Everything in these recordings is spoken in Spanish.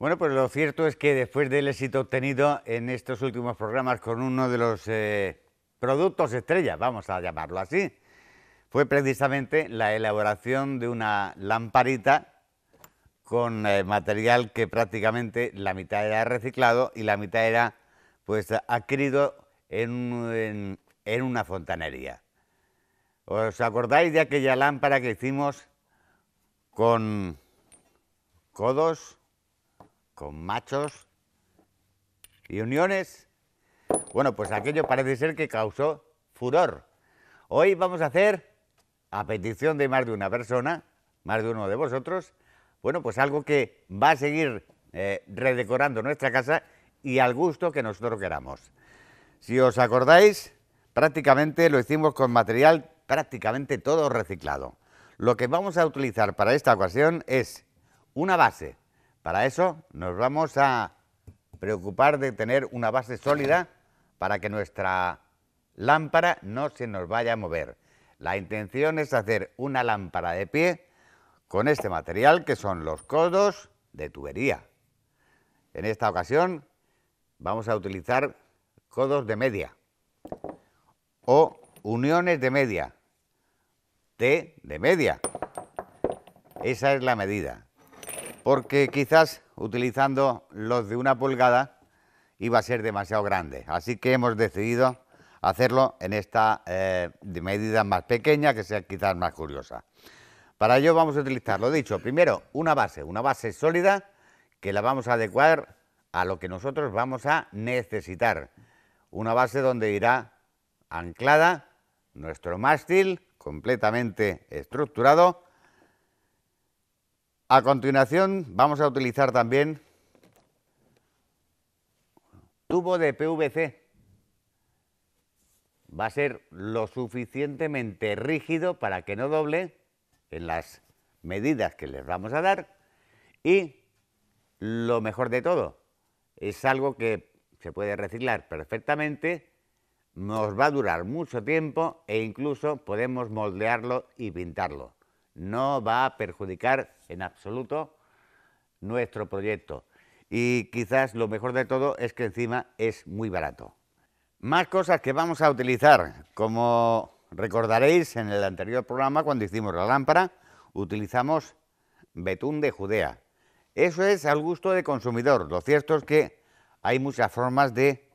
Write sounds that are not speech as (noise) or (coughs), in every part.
Bueno, pues lo cierto es que después del éxito obtenido en estos últimos programas con uno de los eh, productos estrella, vamos a llamarlo así, fue precisamente la elaboración de una lamparita con eh, material que prácticamente la mitad era reciclado y la mitad era pues adquirido en una fontanería. ¿Os acordáis de aquella lámpara que hicimos con codos? con machos y uniones. Bueno, pues aquello parece ser que causó furor. Hoy vamos a hacer, a petición de más de una persona, más de uno de vosotros, bueno, pues algo que va a seguir eh, redecorando nuestra casa y al gusto que nosotros queramos. Si os acordáis, prácticamente lo hicimos con material prácticamente todo reciclado. Lo que vamos a utilizar para esta ocasión es una base para eso nos vamos a preocupar de tener una base sólida para que nuestra lámpara no se nos vaya a mover. La intención es hacer una lámpara de pie con este material que son los codos de tubería. En esta ocasión vamos a utilizar codos de media o uniones de media, T de media. Esa es la medida porque quizás utilizando los de una pulgada iba a ser demasiado grande. Así que hemos decidido hacerlo en esta eh, medida más pequeña, que sea quizás más curiosa. Para ello vamos a utilizar, lo dicho, primero una base, una base sólida que la vamos a adecuar a lo que nosotros vamos a necesitar. Una base donde irá anclada nuestro mástil completamente estructurado a continuación vamos a utilizar también tubo de PVC. Va a ser lo suficientemente rígido para que no doble en las medidas que les vamos a dar y lo mejor de todo, es algo que se puede reciclar perfectamente, nos va a durar mucho tiempo e incluso podemos moldearlo y pintarlo. No va a perjudicar en absoluto nuestro proyecto. Y quizás lo mejor de todo es que encima es muy barato. Más cosas que vamos a utilizar. Como recordaréis en el anterior programa, cuando hicimos la lámpara, utilizamos betún de Judea. Eso es al gusto del consumidor. Lo cierto es que hay muchas formas de,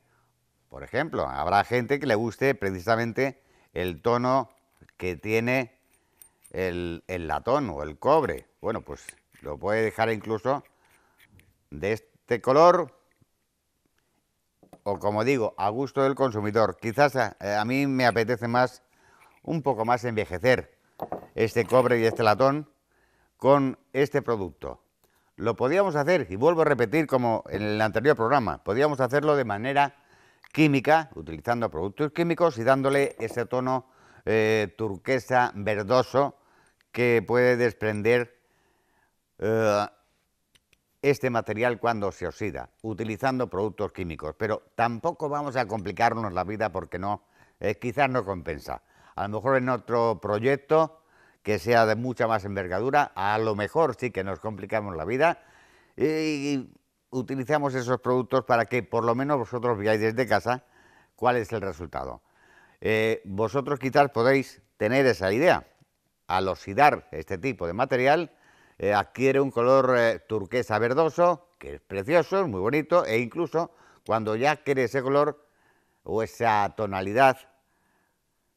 por ejemplo, habrá gente que le guste precisamente el tono que tiene el, latón o el cobre. Bueno, pues lo puede dejar incluso de este color o como digo, a gusto del consumidor. Quizás a, eh, a, mí me apetece más, un poco más envejecer este cobre y este latón con este producto. Lo podíamos hacer, y vuelvo a repetir como en el anterior programa, podíamos hacerlo de manera química, utilizando productos químicos y dándole ese tono eh, turquesa verdoso que puede desprender eh, este material cuando se oxida, utilizando productos químicos. Pero tampoco vamos a complicarnos la vida porque no, eh, quizás no compensa. A lo mejor en otro proyecto que sea de mucha más envergadura, a lo mejor sí que nos complicamos la vida y utilizamos esos productos para que por lo menos vosotros veáis desde casa cuál es el resultado. Eh, vosotros quizás podéis tener esa idea. Al oxidar este tipo de material eh, adquiere un color eh, turquesa verdoso, que es precioso, es muy bonito, e incluso cuando ya quiere ese color o esa tonalidad,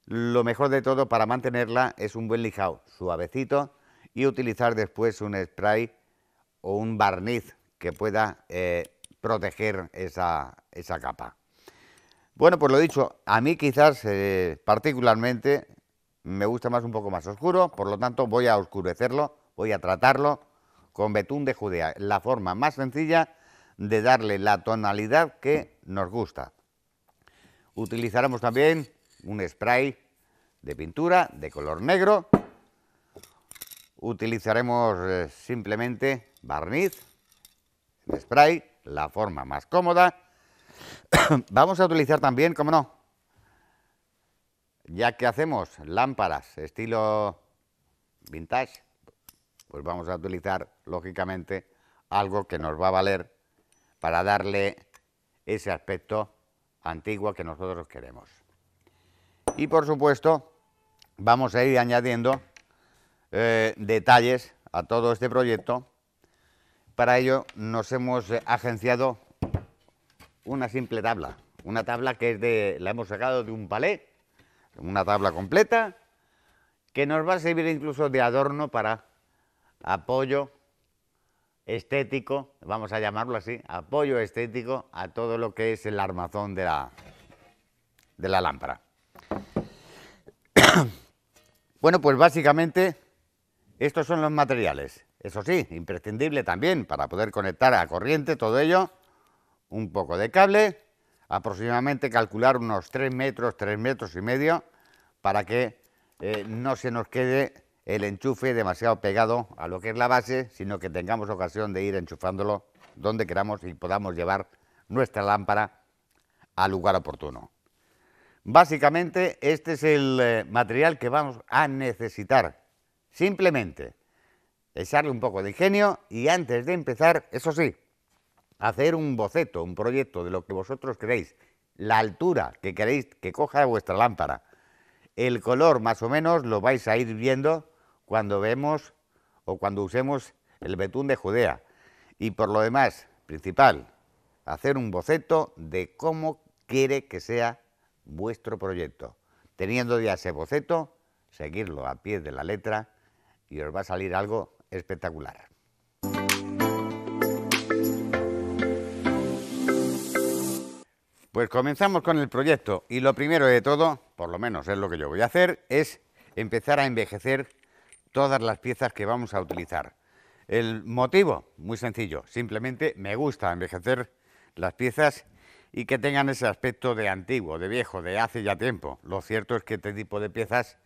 lo mejor de todo para mantenerla es un buen lijado suavecito y utilizar después un spray o un barniz que pueda proteger esa capa. Bueno, pues lo dicho, a mí quizás eh, particularmente me gusta más un poco más oscuro, por lo tanto voy a oscurecerlo, voy a tratarlo con betún de Judea, la forma más sencilla de darle la tonalidad que nos gusta. Utilizaremos también un spray de pintura de color negro. Utilizaremos eh, simplemente barniz, spray, la forma más cómoda (coughs) Vamos a utilizar también, como no, ya que hacemos lámparas estilo vintage, pues vamos a utilizar, lógicamente, algo que nos va a valer para darle ese aspecto antiguo que nosotros queremos. Y, por supuesto, vamos a ir añadiendo eh, detalles a todo este proyecto. Para ello nos hemos agenciado una simple tabla. Una tabla que es de, la hemos sacado de un palet, una tabla completa, que nos va a servir incluso de adorno para apoyo estético, vamos a llamarlo así, apoyo estético a todo lo que es el armazón de la, de la lámpara. (coughs) bueno, pues básicamente estos son los materiales. Eso sí, imprescindible también para poder conectar a corriente todo ello un poco de cable, aproximadamente calcular unos 3 metros, 3 metros y medio, para que eh, no se nos quede el enchufe demasiado pegado a lo que es la base, sino que tengamos ocasión de ir enchufándolo donde queramos y podamos llevar nuestra lámpara al lugar oportuno. Básicamente este es el eh, material que vamos a necesitar. Simplemente echarle un poco de ingenio y antes de empezar, eso sí, hacer un boceto, un proyecto de lo que vosotros queréis, la altura que queréis que coja vuestra lámpara, el color más o menos lo vais a ir viendo cuando vemos o cuando usemos el betún de Judea. Y por lo demás, principal, hacer un boceto de cómo quiere que sea vuestro proyecto. Teniendo ya ese boceto, seguirlo a pie de la letra y os va a salir algo espectacular. Pues comenzamos con el proyecto y lo primero de todo, por lo menos es lo que yo voy a hacer, es empezar a envejecer todas las piezas que vamos a utilizar. El motivo, muy sencillo, simplemente me gusta envejecer las piezas y que tengan ese aspecto de antiguo, de viejo, de hace ya tiempo. Lo cierto es que este tipo de piezas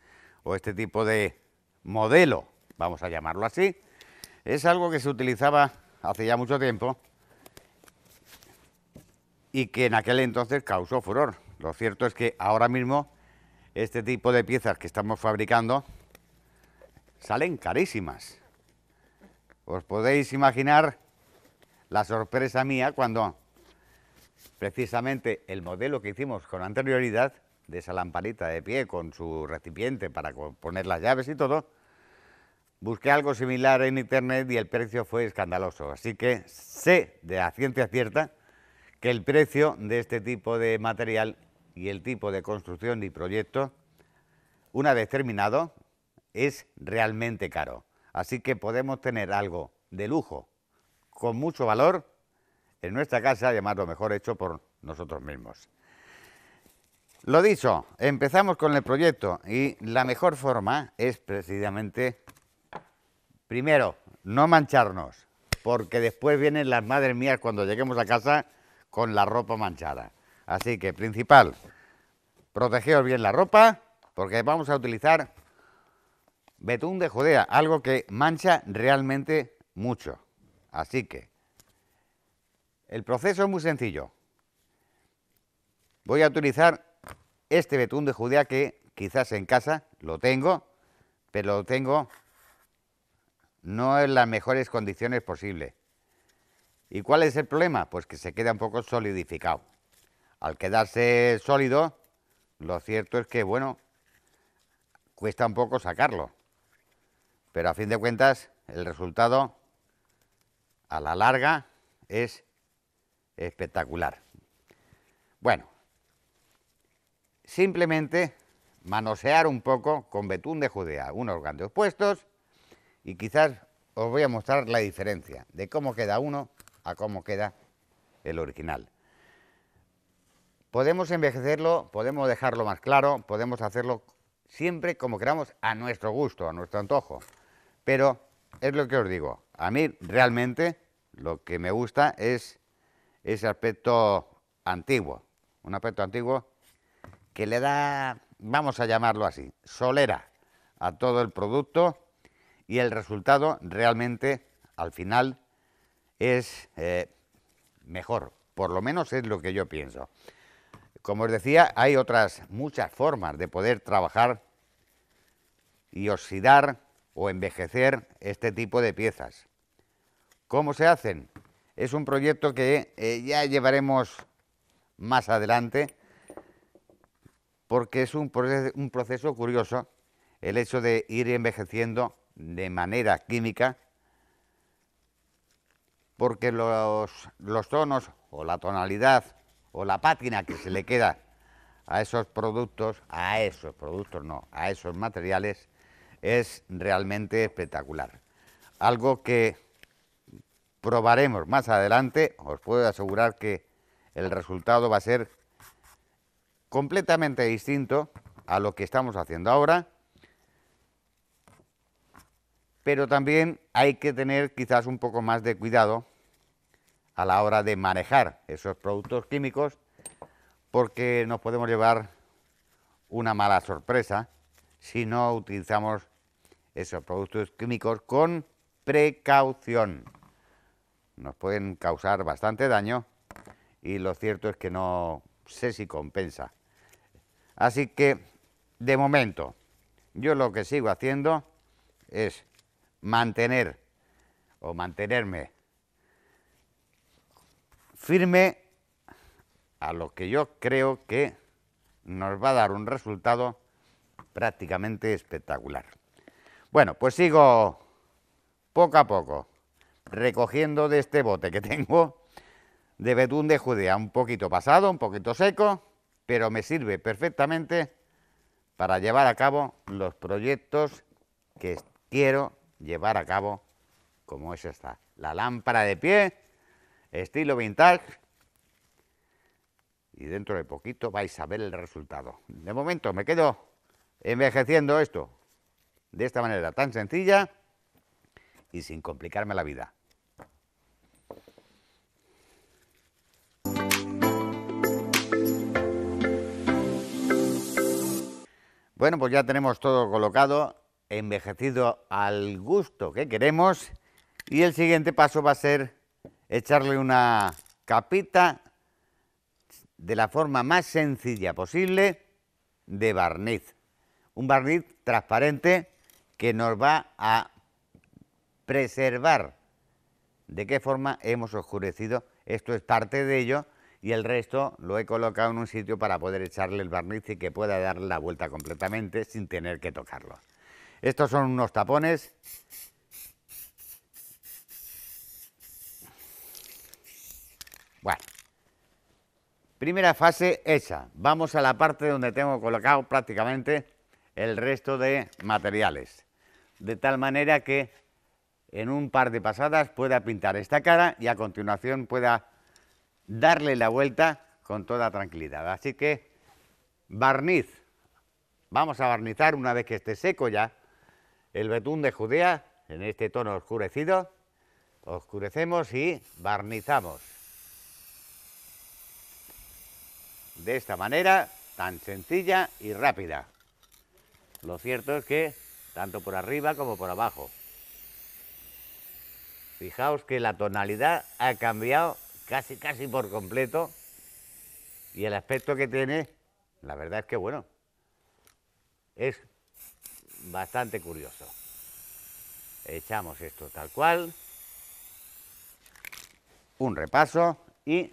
o este tipo de modelo, vamos a llamarlo así, es algo que se utilizaba hace ya mucho tiempo y que en aquel entonces causó furor. Lo cierto es que ahora mismo este tipo de piezas que estamos fabricando salen carísimas. Os podéis imaginar la sorpresa mía cuando precisamente el modelo que hicimos con anterioridad de esa lamparita de pie con su recipiente para poner las llaves y todo, busqué algo similar en internet y el precio fue escandaloso. Así que sé de la ciencia cierta que el precio de este tipo de material y el tipo de construcción y proyecto, una vez terminado, es realmente caro. Así que podemos tener algo de lujo, con mucho valor, en nuestra casa y además lo mejor hecho por nosotros mismos. Lo dicho, empezamos con el proyecto y la mejor forma es precisamente, primero, no mancharnos, porque después vienen las madres mías cuando lleguemos a casa con la ropa manchada. Así que, principal, protegeos bien la ropa, porque vamos a utilizar betún de Judea, algo que mancha realmente mucho. Así que, el proceso es muy sencillo. Voy a utilizar este betún de Judea que quizás en casa lo tengo, pero lo tengo no en las mejores condiciones posibles. ¿Y cuál es el problema? Pues que se queda un poco solidificado. Al quedarse sólido, lo cierto es que, bueno, cuesta un poco sacarlo. Pero a fin de cuentas, el resultado a la larga es espectacular. Bueno, simplemente manosear un poco con betún de judea unos grandes puestos y quizás os voy a mostrar la diferencia de cómo queda uno a cómo queda el original. Podemos envejecerlo, podemos dejarlo más claro, podemos hacerlo siempre como queramos, a nuestro gusto, a nuestro antojo. Pero es lo que os digo, a mí realmente lo que me gusta es ese aspecto antiguo, un aspecto antiguo que le da, vamos a llamarlo así, solera a todo el producto y el resultado realmente al final es eh, mejor, por lo menos es lo que yo pienso. Como os decía, hay otras muchas formas de poder trabajar y oxidar o envejecer este tipo de piezas. ¿Cómo se hacen? Es un proyecto que eh, ya llevaremos más adelante porque es un proceso curioso el hecho de ir envejeciendo de manera química porque los, los tonos o la tonalidad o la pátina que se le queda a esos productos, a esos productos no, a esos materiales, es realmente espectacular. Algo que probaremos más adelante, os puedo asegurar que el resultado va a ser completamente distinto a lo que estamos haciendo ahora pero también hay que tener quizás un poco más de cuidado a la hora de manejar esos productos químicos porque nos podemos llevar una mala sorpresa si no utilizamos esos productos químicos con precaución. Nos pueden causar bastante daño y lo cierto es que no sé si compensa. Así que, de momento, yo lo que sigo haciendo es mantener o mantenerme firme a lo que yo creo que nos va a dar un resultado prácticamente espectacular. Bueno, pues sigo poco a poco recogiendo de este bote que (laughs) tengo de betún de Judea, un poquito pasado, un poquito seco, pero me sirve perfectamente para llevar a cabo los proyectos que quiero llevar a cabo como es esta. La lámpara de pie, estilo vintage, y dentro de poquito vais a ver el resultado. De momento me quedo envejeciendo esto de esta manera tan sencilla y sin complicarme la vida. Bueno, pues ya tenemos todo colocado envejecido al gusto que queremos. Y el siguiente paso va a ser echarle una capita de la forma más sencilla posible de barniz. Un barniz transparente que nos va a preservar de qué forma hemos oscurecido. Esto es parte de ello y el resto lo he colocado en un sitio para poder echarle el barniz y que pueda dar la vuelta completamente sin tener que tocarlo. Estos son unos tapones. Bueno, primera fase hecha. Vamos a la parte donde tengo colocado prácticamente el resto de materiales. De tal manera que en un par de pasadas pueda pintar esta cara y a continuación pueda darle la vuelta con toda tranquilidad. Así que barniz. Vamos a barnizar una vez que esté seco ya el betún de Judea, en este tono oscurecido, oscurecemos y barnizamos. De esta manera, tan sencilla y rápida. Lo cierto es que, tanto por arriba como por abajo. Fijaos que la tonalidad ha cambiado casi, casi por completo. Y el aspecto que tiene, la verdad es que bueno, es bastante curioso. Echamos esto tal cual, un repaso y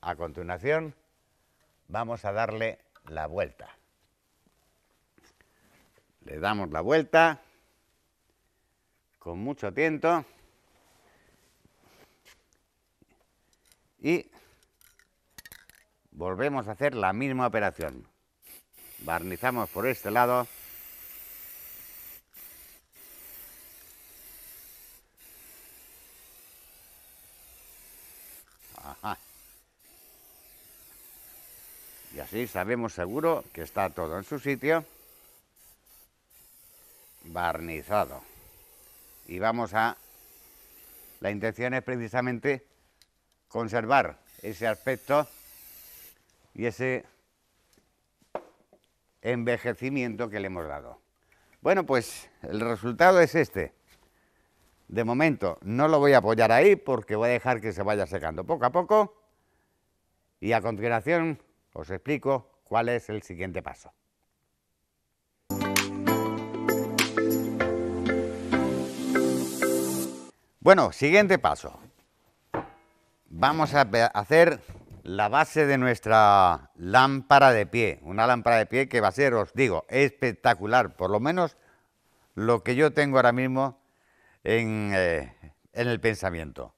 a continuación vamos a darle la vuelta. Le damos la vuelta con mucho tiento y volvemos a hacer la misma operación. Barnizamos por este lado Así sabemos seguro que está todo en su sitio barnizado. Y vamos a... La intención es precisamente conservar ese aspecto y ese envejecimiento que le hemos dado. Bueno, pues el resultado es este. De momento no lo voy a apoyar ahí porque voy a dejar que se vaya secando poco a poco y a continuación os explico cuál es el siguiente paso. Bueno, siguiente paso. Vamos a hacer la base de nuestra lámpara de pie. Una lámpara de pie que va a ser, os digo, espectacular. Por lo menos lo que yo tengo ahora mismo en, eh, en el pensamiento.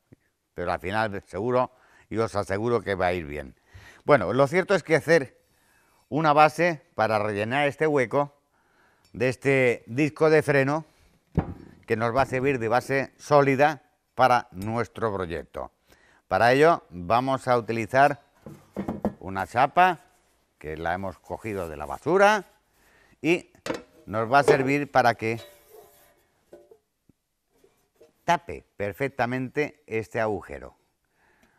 Pero al final seguro y os aseguro que va a ir bien. Bueno, lo cierto es que hacer una base para rellenar este hueco de este disco de freno que nos va a servir de base sólida para nuestro proyecto. Para ello vamos a utilizar una chapa que la hemos cogido de la basura y nos va a servir para que tape perfectamente este agujero.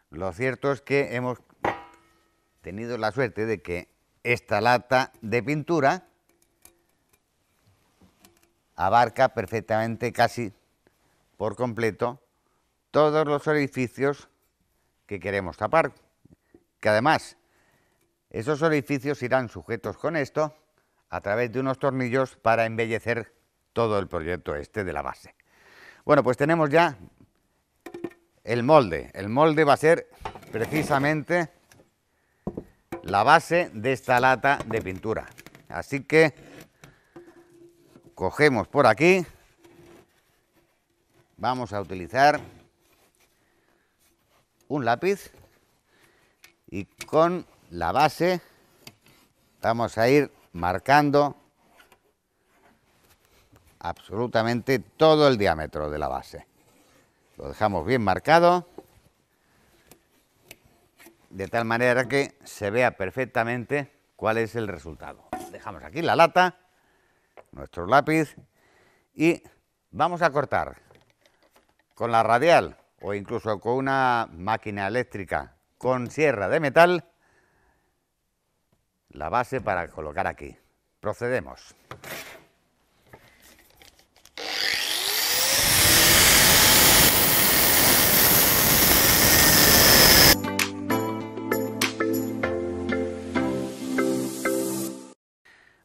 Lo cierto es que hemos tenido la suerte de que esta lata de pintura abarca perfectamente casi por completo todos los orificios que queremos tapar. Que además, esos orificios irán sujetos con esto a través de unos tornillos para embellecer todo el proyecto este de la base. Bueno, pues tenemos ya el molde. El molde va a ser precisamente la base de esta lata de pintura. Así que cogemos por aquí, vamos a utilizar un lápiz y con la base vamos a ir marcando absolutamente todo el diámetro de la base. Lo dejamos bien marcado de tal manera que se vea perfectamente cuál es el resultado. Dejamos aquí la lata, nuestro lápiz y vamos a cortar con la radial o incluso con una máquina eléctrica con sierra de metal la base para colocar aquí. Procedemos.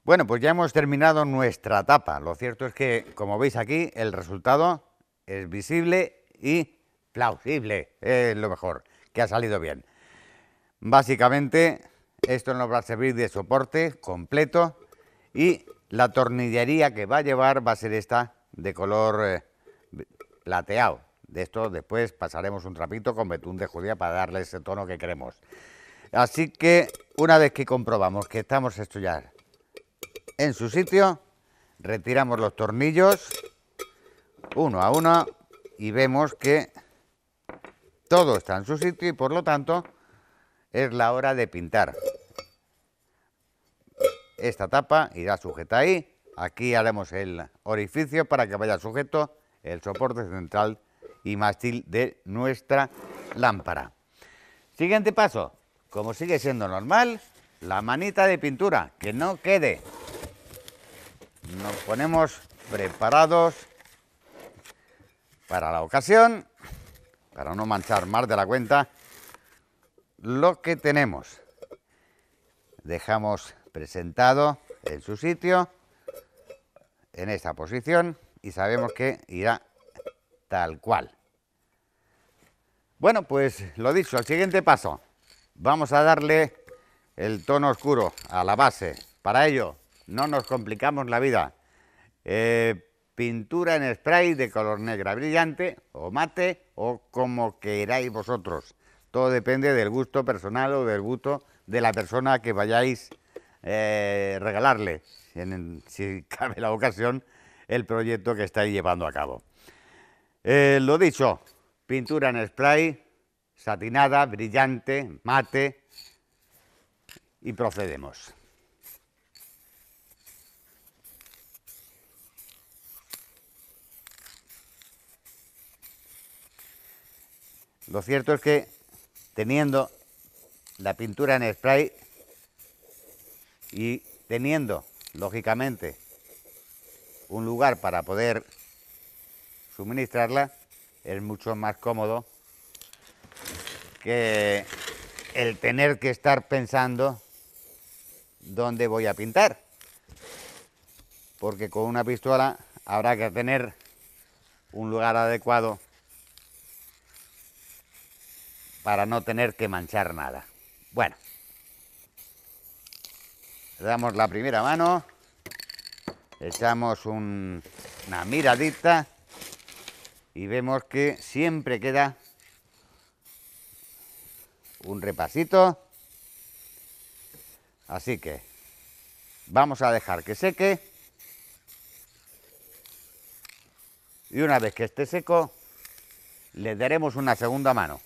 Bueno, pues ya hemos terminado nuestra tapa, Lo cierto es que, como veis aquí, el resultado es visible y plausible. Es lo mejor, que ha salido bien. Básicamente, esto nos va a servir de soporte completo y la tornillería que va a llevar va a ser esta de color eh, plateado. De esto después pasaremos un trapito con betún de judía para darle ese tono que queremos. Así que una vez que comprobamos que estamos esto ya en su sitio, retiramos los tornillos uno a uno y vemos que todo está en su sitio y por lo tanto es la hora de pintar. Esta tapa irá sujeta ahí, aquí haremos el orificio para que vaya sujeto el soporte central y mástil de nuestra lámpara. Siguiente paso, como sigue siendo normal, la manita de pintura, que no quede nos ponemos preparados para la ocasión, para no manchar más de la cuenta, lo que tenemos. Dejamos presentado en su sitio, en esta posición, y sabemos que irá tal cual. Bueno, pues lo dicho, al siguiente paso. Vamos a darle el tono oscuro a la base. Para ello no nos complicamos la vida. Eh, pintura en spray de color negra brillante o mate o como queráis vosotros. Todo depende del gusto personal o del gusto de la persona que vayáis eh, regalarle, si (laughs) cabe la ocasión, el proyecto que estáis llevando a cabo. Eh, lo dicho, pintura en spray, satinada, brillante, mate y procedemos. Lo cierto es que teniendo la pintura en spray y teniendo, lógicamente, un lugar para poder suministrarla, es mucho más cómodo que el tener que estar pensando dónde voy a pintar. Porque con una pistola habrá que tener un lugar adecuado para no tener que manchar nada. Bueno, le damos la primera mano, echamos una miradita y vemos que siempre queda un repasito. Así que vamos a dejar que seque. Y una vez que esté seco, le daremos una segunda mano.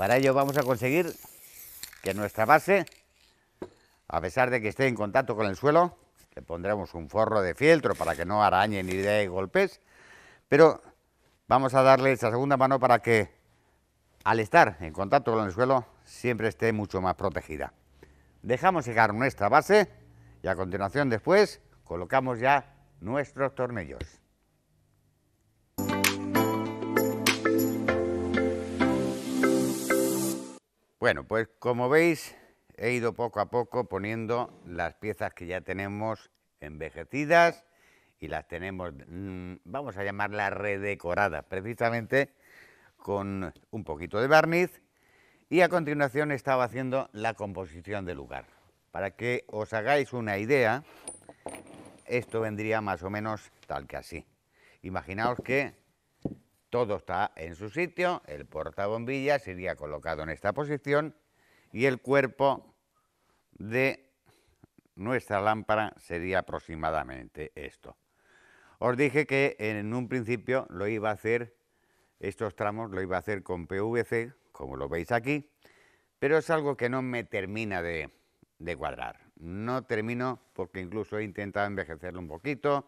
Para ello vamos a conseguir que nuestra base, a pesar de que esté en contacto con el suelo, le pondremos un forro de fieltro para que no arañe ni dé golpes, pero vamos a darle esa segunda mano para que al estar en contacto con el suelo siempre esté mucho más protegida. Dejamos llegar nuestra base y a continuación después colocamos ya nuestros tornillos. Bueno, pues como veis, he ido poco a poco poniendo las piezas que ya tenemos envejecidas y las tenemos, mm, vamos a llamarlas redecoradas, precisamente con un poquito de barniz. Y a continuación estaba haciendo la composición del lugar. Para que os hagáis una idea, esto vendría más o menos tal que así. Imaginaos que todo está en su sitio, el portabombilla sería colocado en esta posición y el cuerpo de nuestra lámpara sería aproximadamente esto. Os dije que en un principio lo iba a hacer, estos tramos lo iba a hacer con PVC, como lo veis aquí, pero es algo que no me termina de, cuadrar. No termino porque incluso he intentado envejecerlo un poquito,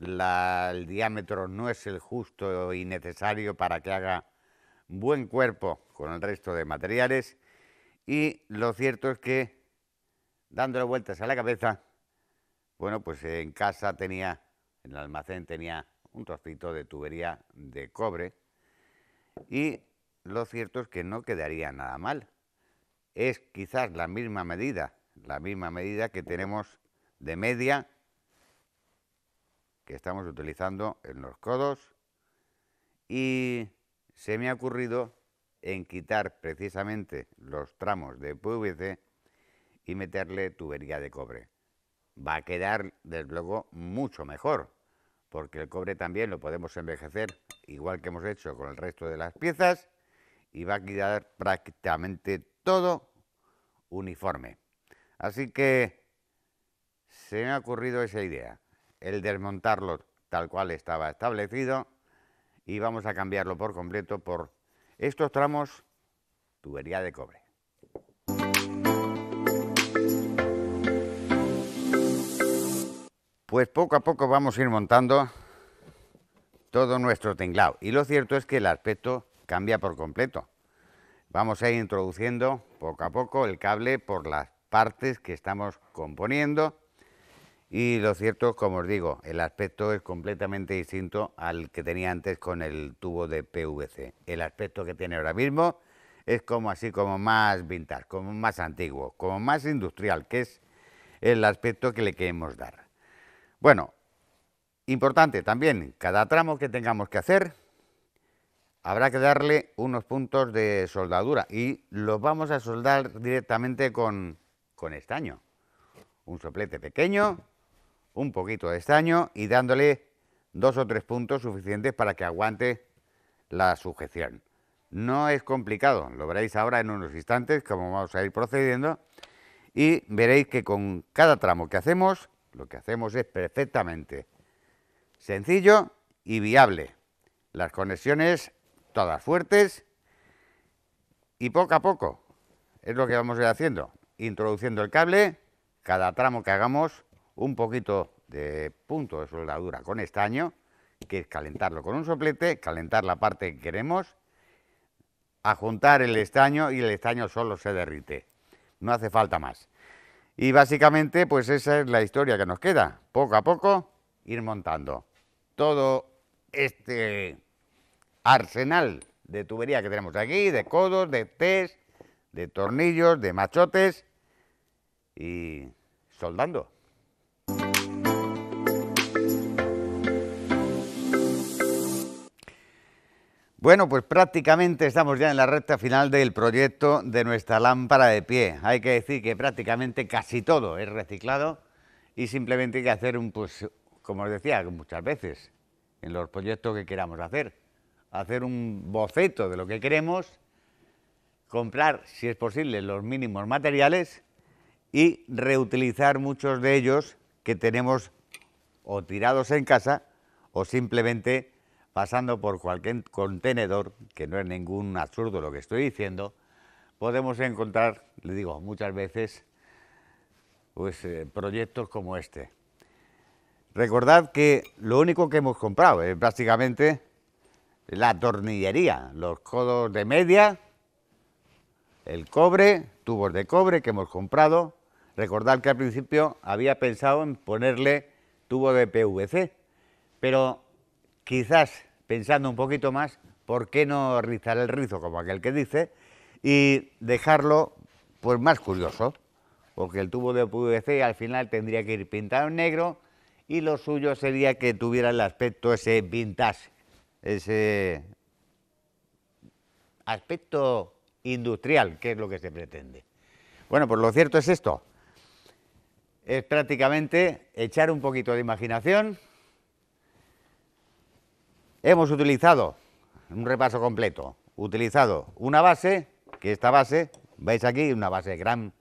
el diámetro no es el justo y necesario para que haga buen cuerpo con el resto de materiales y lo cierto es que dándole vueltas a la cabeza, bueno, pues en casa tenía, en el almacén tenía un trocito de tubería de cobre y lo cierto es que no quedaría nada mal. Es quizás la misma medida, la misma medida que tenemos de media que estamos utilizando en los codos y se me ha ocurrido en quitar precisamente los tramos de PVC y meterle tubería de cobre. Va a quedar, desde luego, mucho mejor, porque el cobre también lo podemos envejecer, igual que hemos hecho con el resto de las piezas, y va a quedar prácticamente todo uniforme. Así que se me ha ocurrido esa idea el desmontarlo tal cual estaba establecido y vamos a cambiarlo por completo por estos tramos tubería de cobre. Pues poco a poco vamos a ir montando todo nuestro tinglado y lo cierto es que el aspecto cambia por completo. Vamos a ir introduciendo poco a poco el cable por las partes que estamos componiendo y lo cierto, como os digo, el aspecto es completamente distinto al que tenía antes con el tubo de PVC. El aspecto que tiene ahora mismo es como así, como más vintage, como más antiguo, como más industrial, que es el aspecto que le queremos dar. Bueno, importante también, cada tramo que tengamos que hacer, habrá que darle unos puntos de soldadura y los vamos a soldar directamente con, con estaño. Un soplete pequeño un poquito de estaño y dándole dos o tres puntos suficientes para que aguante la sujeción. No es complicado, lo veréis ahora en unos instantes como vamos a ir procediendo y veréis que con cada tramo que hacemos, lo que hacemos es perfectamente sencillo y viable. Las conexiones todas fuertes y poco a poco es lo que vamos a ir haciendo, introduciendo el cable, cada tramo que hagamos un poquito de punto de soldadura con estaño, que es calentarlo con un soplete, calentar la parte que queremos, a juntar el estaño y el estaño solo se derrite. No hace falta más. Y básicamente, pues esa es la historia que nos queda. Poco a poco, ir montando todo este arsenal de tubería que tenemos aquí, de codos, de test, de tornillos, de machotes y soldando. Bueno, pues prácticamente estamos ya en la recta final del proyecto de nuestra lámpara de pie. Hay que decir que prácticamente casi todo es reciclado y simplemente hay que hacer un, pues, como os decía muchas veces, en los proyectos que queramos hacer, hacer un boceto de lo que queremos, comprar, si es posible, los mínimos materiales y reutilizar muchos de ellos que tenemos o tirados en casa o simplemente pasando por cualquier contenedor, que no es ningún absurdo lo que estoy diciendo, podemos encontrar, le digo, muchas veces, pues, eh, proyectos como este. Recordad que lo único que hemos comprado es prácticamente la tornillería, los codos de media, el cobre, tubos de cobre que hemos comprado. Recordad que al principio había pensado en ponerle tubo de PVC, pero quizás pensando un poquito más, ¿por qué no rizar el rizo como aquel que dice? Y dejarlo pues más curioso, porque el tubo de PVC al final tendría que ir pintado en negro y lo suyo sería que tuviera el aspecto ese vintage, ese aspecto industrial, que es lo que se pretende. Bueno, pues lo cierto es esto, es prácticamente echar un poquito de imaginación, Hemos utilizado, un repaso completo, utilizado una base, que esta base, veis aquí, una base gran,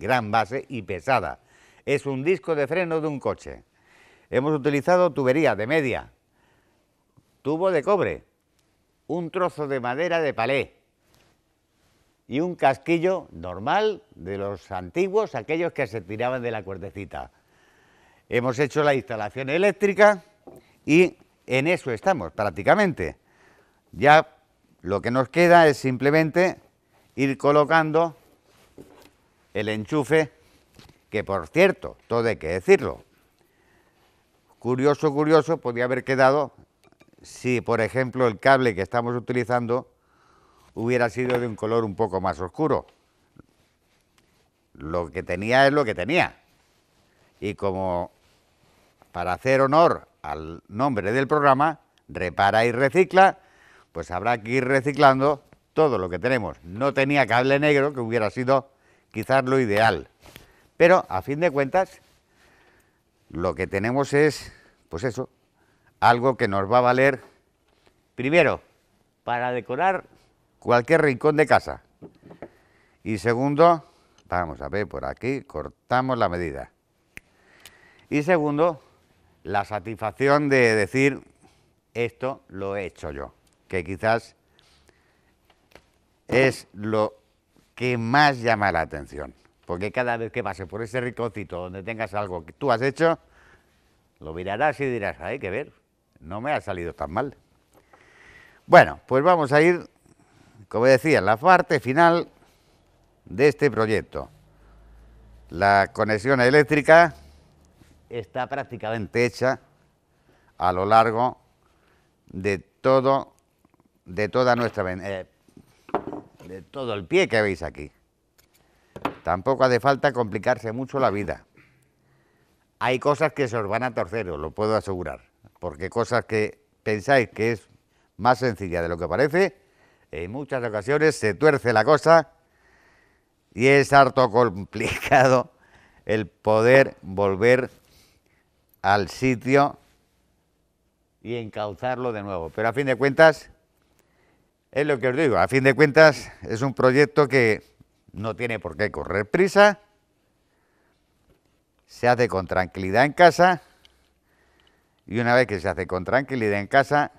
gran base y pesada. Es un disco de freno de un coche. Hemos utilizado tubería de media, tubo de cobre, un trozo de madera de palé y un casquillo normal de los antiguos, aquellos que se tiraban de la cuerdecita. Hemos hecho la instalación eléctrica y en eso estamos prácticamente. Ya lo que nos queda es simplemente ir colocando el enchufe, que por cierto, todo hay que decirlo. Curioso, curioso, podría haber quedado si, por ejemplo, el cable que estamos utilizando hubiera sido de un color un poco más oscuro. Lo que tenía es lo que tenía. Y como para hacer honor al nombre del programa, repara y recicla, pues habrá que ir reciclando todo lo que tenemos. No tenía cable negro, que hubiera sido quizás lo ideal. Pero a fin de cuentas, lo que tenemos es, pues eso, algo que nos va a valer, primero, para decorar cualquier rincón de casa. Y segundo, vamos a ver por aquí, cortamos la medida. Y segundo, la satisfacción de decir, esto lo he hecho yo, que quizás es lo que más llama la atención, porque cada vez que pases por ese ricocito donde tengas algo que tú has hecho, lo mirarás y dirás, hay que ver, no me ha salido tan mal. Bueno, pues vamos a ir, como decía, la parte final de este proyecto. La conexión eléctrica está prácticamente hecha a lo largo de todo, de toda nuestra, eh, de todo el pie que veis aquí. Tampoco hace falta complicarse mucho la vida. Hay cosas que se os van a torcer, os lo puedo asegurar, porque cosas que pensáis que es más sencilla de lo que parece, en muchas ocasiones se tuerce la cosa y es harto complicado el poder volver al sitio y encauzarlo de nuevo. Pero a fin de cuentas, es lo que os digo, a fin de cuentas es un proyecto que no tiene por qué correr prisa, se hace con tranquilidad en casa y una vez que se hace con tranquilidad en casa,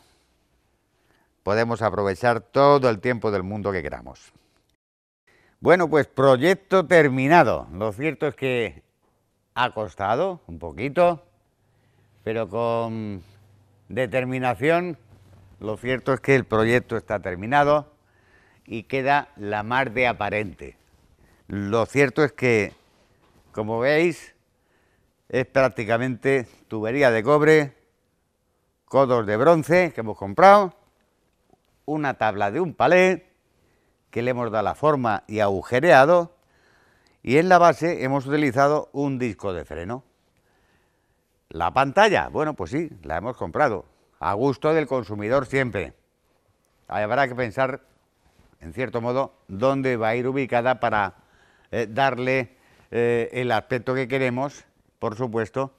podemos aprovechar todo el tiempo del mundo que queramos. Bueno, pues proyecto terminado. Lo cierto es que ha costado un poquito, pero con determinación. Lo cierto es que el proyecto está terminado y queda la mar de aparente. Lo cierto es que, como veis, es prácticamente tubería de cobre, codos de bronce que hemos comprado, una tabla de un palé que le hemos dado la forma y agujereado, y en la base hemos utilizado un disco de freno. La pantalla, bueno, pues sí, la hemos comprado, a gusto del consumidor siempre. Habrá que pensar, en cierto modo, dónde va a ir ubicada para eh, darle eh, el aspecto que queremos, por supuesto,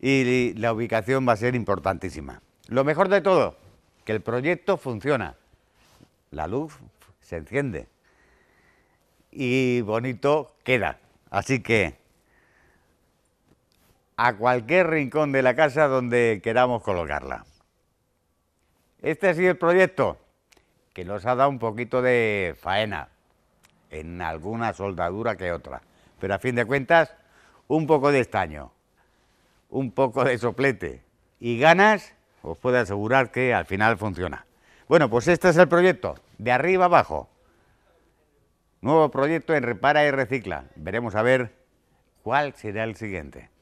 y la ubicación va a ser importantísima. Lo mejor de todo, que el proyecto funciona, la luz se enciende y bonito queda. Así que a cualquier rincón de la casa donde queramos colocarla. Este ha sido el proyecto que nos ha dado un poquito de faena en alguna soldadura que otra, pero a fin de cuentas un poco de estaño, un poco de soplete y ganas, os puedo asegurar que al final funciona. Bueno, pues este es el proyecto, de arriba abajo. Nuevo proyecto en Repara y Recicla. Veremos a ver cuál será el siguiente.